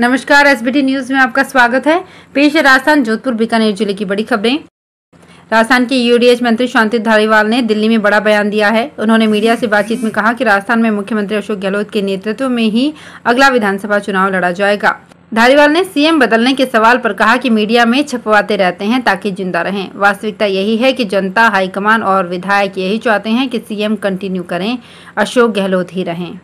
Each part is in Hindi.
नमस्कार एसबीटी न्यूज में आपका स्वागत है पेश है राजस्थान जोधपुर बीकानेर जिले की बड़ी खबरें राजस्थान के यूडीएच मंत्री शांति धारीवाल ने दिल्ली में बड़ा बयान दिया है उन्होंने मीडिया से बातचीत में कहा कि राजस्थान में मुख्यमंत्री अशोक गहलोत के नेतृत्व में ही अगला विधानसभा चुनाव लड़ा जाएगा धारीवाल ने सीएम बदलने के सवाल पर कहा कि मीडिया में छपवाते रहते हैं ताकि जिंदा रहें वास्तविकता यही है कि जनता हाईकमान और विधायक यही चाहते हैं कि सीएम कंटिन्यू करें अशोक गहलोत ही रहें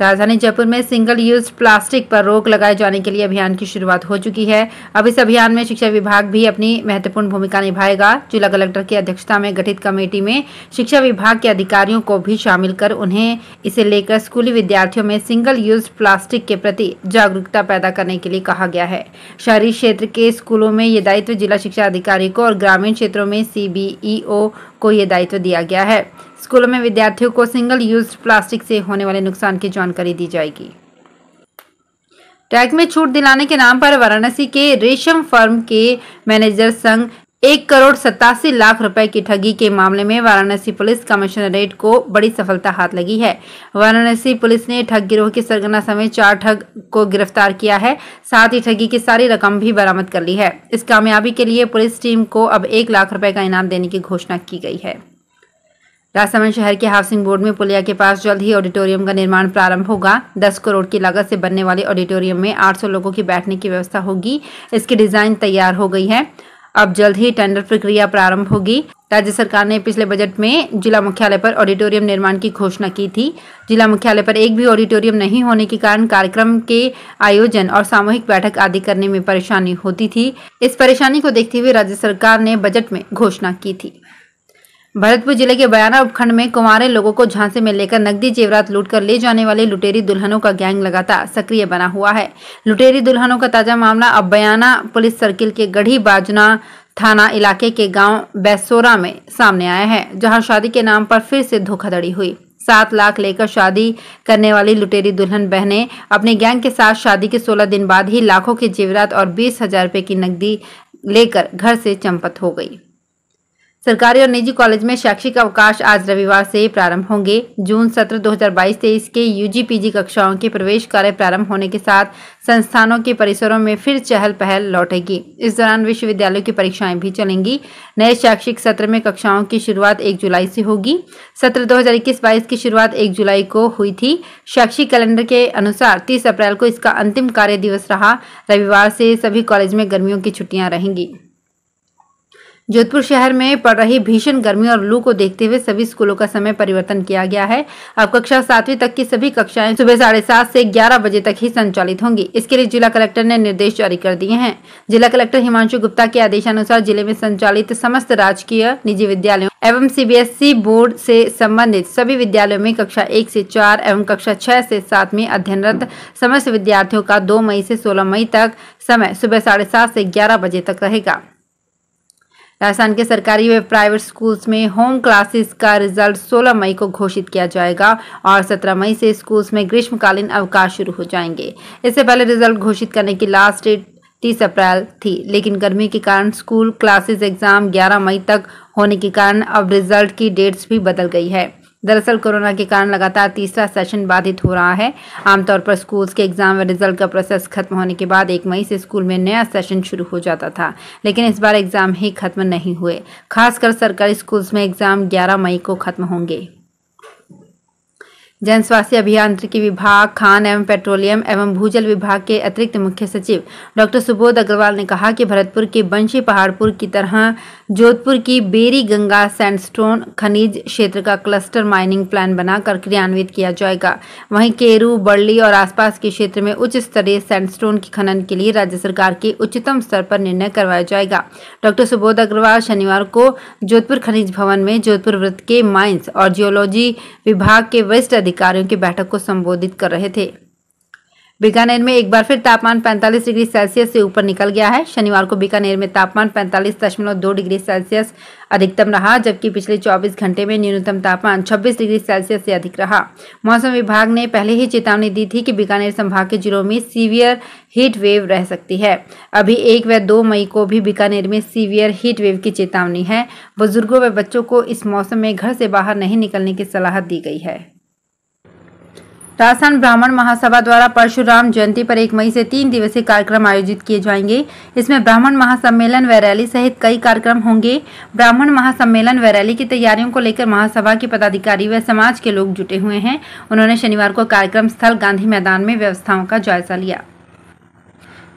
राजधानी जयपुर में सिंगल यूज प्लास्टिक पर रोक लगाए जाने के लिए अभियान की शुरुआत हो चुकी है अब इस अभियान में शिक्षा विभाग भी अपनी महत्वपूर्ण भूमिका निभाएगा जिला कलेक्टर की अध्यक्षता में गठित कमेटी में शिक्षा विभाग के अधिकारियों को भी शामिल कर उन्हें इसे लेकर स्कूली विद्यार्थियों में सिंगल यूज प्लास्टिक के प्रति जागरूकता पैदा करने के लिए कहा गया है शहरी क्षेत्र के स्कूलों में ये दायित्व जिला शिक्षा अधिकारी को और ग्रामीण क्षेत्रों में सीबीईओ e को ये दायित्व दिया गया है स्कूलों में विद्यार्थियों को सिंगल यूज प्लास्टिक से होने वाले नुकसान की जानकारी दी जाएगी टैग में छूट दिलाने के नाम पर वाराणसी के रेशम फर्म के मैनेजर संघ एक करोड़ सतासी लाख रुपए की ठगी के मामले में वाराणसी पुलिस कमिश्नरेट को बड़ी सफलता हाथ लगी है वाराणसी पुलिस ने ठग गिरोह के सरगना समेत चार ठग को गिरफ्तार किया है साथ ही ठगी की सारी रकम भी बरामद कर ली है इस कामयाबी के लिए पुलिस टीम को अब एक लाख रुपए का इनाम देने की घोषणा की गई है राजसमंद शहर के हाउसिंग बोर्ड में पुलिया के पास जल्द ही ऑडिटोरियम का निर्माण प्रारंभ होगा 10 करोड़ की लागत से बनने वाले ऑडिटोरियम में 800 लोगों की बैठने की व्यवस्था होगी इसकी डिजाइन तैयार हो गई है अब जल्द ही टेंडर प्रक्रिया प्रारंभ होगी राज्य सरकार ने पिछले बजट में जिला मुख्यालय पर ऑडिटोरियम निर्माण की घोषणा की थी जिला मुख्यालय पर एक भी ऑडिटोरियम नहीं होने के कारण कार्यक्रम के आयोजन और सामूहिक बैठक आदि करने में परेशानी होती थी इस परेशानी को देखते हुए राज्य सरकार ने बजट में घोषणा की थी भरतपुर जिले के बयाना उपखंड में कुमारे लोगों को झांसे में लेकर नकदी जेवरात लूट कर ले जाने वाले लुटेरी दुल्हनों का गैंग लगातार सक्रिय बना हुआ है लुटेरी दुल्हनों का ताजा मामला अब बयाना पुलिस सर्किल के गढ़ी बाजना थाना इलाके के गांव बैसोरा में सामने आया है जहां शादी के नाम पर फिर से धोखाधड़ी हुई सात लाख लेकर शादी करने वाली लुटेरी दुल्हन बहने अपने गैंग के साथ शादी के सोलह दिन बाद ही लाखों के जेवरात और बीस हजार की नकदी लेकर घर से चंपत हो गई सरकारी और निजी कॉलेज में शैक्षिक अवकाश आज रविवार से प्रारंभ होंगे जून सत्र 2022-23 के यूजी पीजी कक्षाओं के प्रवेश कार्य प्रारंभ होने के साथ संस्थानों के परिसरों में फिर चहल पहल लौटेगी इस दौरान विश्वविद्यालयों की परीक्षाएं भी चलेंगी नए शैक्षिक सत्र में कक्षाओं की शुरुआत एक जुलाई से होगी सत्र दो हजार की शुरुआत एक जुलाई को हुई थी शैक्षिक कैलेंडर के अनुसार तीस अप्रैल को इसका अंतिम कार्य दिवस रहा रविवार से सभी कॉलेज में गर्मियों की छुट्टियां रहेंगी जोधपुर शहर में पड़ रही भीषण गर्मी और लू को देखते हुए सभी स्कूलों का समय परिवर्तन किया गया है अब कक्षा सातवीं तक की सभी कक्षाएं सुबह साढ़े सात से ग्यारह बजे तक ही संचालित होंगी इसके लिए जिला कलेक्टर ने निर्देश जारी कर दिए हैं जिला कलेक्टर हिमांशु गुप्ता के आदेशानुसार जिले में संचालित समस्त राजकीय निजी विद्यालयों एवं सी बोर्ड से संबंधित सभी विद्यालयों में कक्षा एक ऐसी चार एवं कक्षा छह से सात में अध्ययनरत समस्त विद्यार्थियों का दो मई ऐसी सोलह मई तक समय सुबह साढ़े सात ऐसी ग्यारह बजे तक रहेगा राजस्थान के सरकारी व प्राइवेट स्कूल्स में होम क्लासेस का रिजल्ट 16 मई को घोषित किया जाएगा और 17 मई से स्कूल्स में ग्रीष्मकालीन अवकाश शुरू हो जाएंगे इससे पहले रिजल्ट घोषित करने की लास्ट डेट तीस अप्रैल थी लेकिन गर्मी के कारण स्कूल क्लासेस एग्जाम 11 मई तक होने के कारण अब रिजल्ट की डेट्स भी बदल गई है दरअसल कोरोना के कारण लगातार तीसरा सेशन बाधित हो रहा है आमतौर पर स्कूल्स के एग्जाम व रिजल्ट का प्रोसेस खत्म होने के बाद एक मई से स्कूल में नया सेशन शुरू हो जाता था लेकिन इस बार एग्जाम ही खत्म नहीं हुए खासकर सरकारी स्कूल्स में एग्जाम ग्यारह मई को खत्म होंगे जन स्वास्थ्य अभियांत्रिकी विभाग खान एवं पेट्रोलियम एवं भूजल विभाग के अतिरिक्त मुख्य सचिव डॉक्टर सुबोध अग्रवाल ने कहा कि भरतपुर के बंशी पहाड़पुर की तरह जोधपुर की बेरी गंगा सैंडस्टोन खनिज क्षेत्र का क्लस्टर माइनिंग प्लान बनाकर क्रियान्वित किया जाएगा वहीं केरू बड़ली और आसपास के क्षेत्र में उच्च स्तरीय सैंडस्टोन की खनन के लिए राज्य सरकार के उच्चतम स्तर पर निर्णय करवाया जाएगा डॉक्टर सुबोध अग्रवाल शनिवार को जोधपुर खनिज भवन में जोधपुर वृत्त के माइंस और जियोलॉजी विभाग के वरिष्ठ अधिकारियों की बैठक को संबोधित कर रहे थे बीकानेर में एक बार फिर तापमान 45 डिग्री सेल्सियस से ऊपर निकल गया है शनिवार को बीकानेर में तापमान 45.2 डिग्री सेल्सियस अधिकतम रहा जबकि पिछले 24 घंटे में न्यूनतम तापमान 26 डिग्री सेल्सियस से अधिक रहा मौसम विभाग ने पहले ही चेतावनी दी थी कि बीकानेर संभाग के जिलों में सीवियर हीट वेव रह सकती है अभी एक व दो मई को भी बीकानेर में सीवियर हीट वेव की चेतावनी है बुजुर्गों व बच्चों को इस मौसम में घर से बाहर नहीं निकलने की सलाह दी गई है राजस्थान ब्राह्मण महासभा द्वारा परशुराम जयंती पर एक मई से तीन दिवसीय कार्यक्रम आयोजित किए जाएंगे इसमें ब्राह्मण महासम्मेलन व रैली सहित कई कार्यक्रम होंगे ब्राह्मण महासम्मेलन व रैली की तैयारियों को लेकर महासभा के पदाधिकारी व समाज के लोग जुटे हुए हैं उन्होंने शनिवार को कार्यक्रम स्थल गांधी मैदान में व्यवस्थाओं का जायजा लिया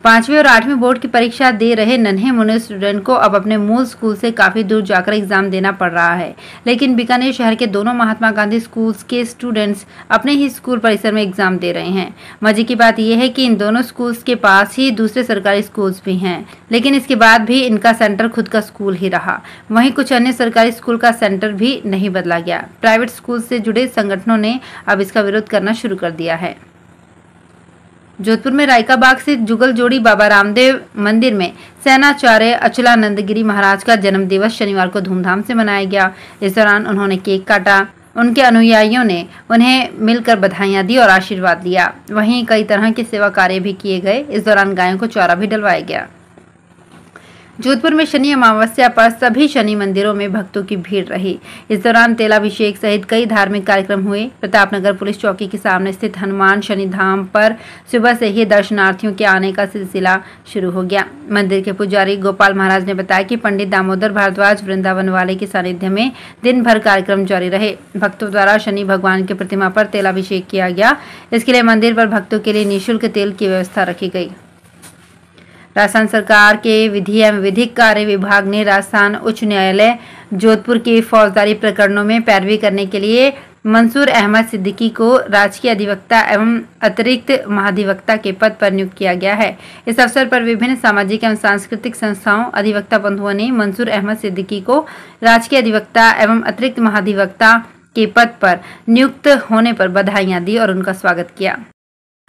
पांचवी और आठवीं बोर्ड की परीक्षा दे रहे नन्हे मुन्ने स्टूडेंट को अब अपने मूल स्कूल से काफ़ी दूर जाकर एग्जाम देना पड़ रहा है लेकिन बीकानेर शहर के दोनों महात्मा गांधी स्कूल्स के स्टूडेंट्स अपने ही स्कूल परिसर में एग्जाम दे रहे हैं मजे की बात यह है कि इन दोनों स्कूल्स के पास ही दूसरे सरकारी स्कूल्स भी हैं लेकिन इसके बाद भी इनका सेंटर खुद का स्कूल ही रहा वहीं कुछ अन्य सरकारी स्कूल का सेंटर भी नहीं बदला गया प्राइवेट स्कूल से जुड़े संगठनों ने अब इसका विरोध करना शुरू कर दिया है जोधपुर में रायका बाग स्थित जुगल जोड़ी बाबा रामदेव मंदिर में सेनाचार्य अचलानंद गिरी महाराज का जन्म दिवस शनिवार को धूमधाम से मनाया गया इस दौरान उन्होंने केक काटा उनके अनुयायियों ने उन्हें मिलकर बधाइयां दी और आशीर्वाद लिया वहीं कई तरह के सेवा कार्य भी किए गए इस दौरान गायों को चारा भी डलवाया गया जोधपुर में शनि अमावस्या पर सभी शनि मंदिरों में भक्तों की भीड़ रही इस दौरान तेलाभिषेक सहित कई धार्मिक कार्यक्रम हुए प्रतापनगर पुलिस चौकी के सामने स्थित हनुमान शनि धाम पर सुबह से ही दर्शनार्थियों के आने का सिलसिला शुरू हो गया मंदिर के पुजारी गोपाल महाराज ने बताया कि पंडित दामोदर भारद्वाज वृंदावन वाले के सानिध्य में दिन भर कार्यक्रम जारी रहे भक्तों द्वारा शनि भगवान की प्रतिमा पर तेलाभिषेक किया गया इसके लिए मंदिर पर भक्तों के लिए निःशुल्क तेल की व्यवस्था रखी गई राजस्थान सरकार के विधि एवं विधिक कार्य विभाग ने राजस्थान उच्च न्यायालय जोधपुर के फौजदारी प्रकरणों में पैरवी करने के लिए मंसूर अहमद सिद्दीकी को राजकीय अधिवक्ता एवं अतिरिक्त महाधिवक्ता के पद पर नियुक्त किया गया है इस अवसर पर विभिन्न सामाजिक एवं सांस्कृतिक संस्थाओं अधिवक्ता बंधुओं ने मंसूर अहमद सिद्दीकी को राजकीय अधिवक्ता एवं अतिरिक्त महाधिवक्ता के पद पर नियुक्त होने पर बधाइयां दी और उनका स्वागत किया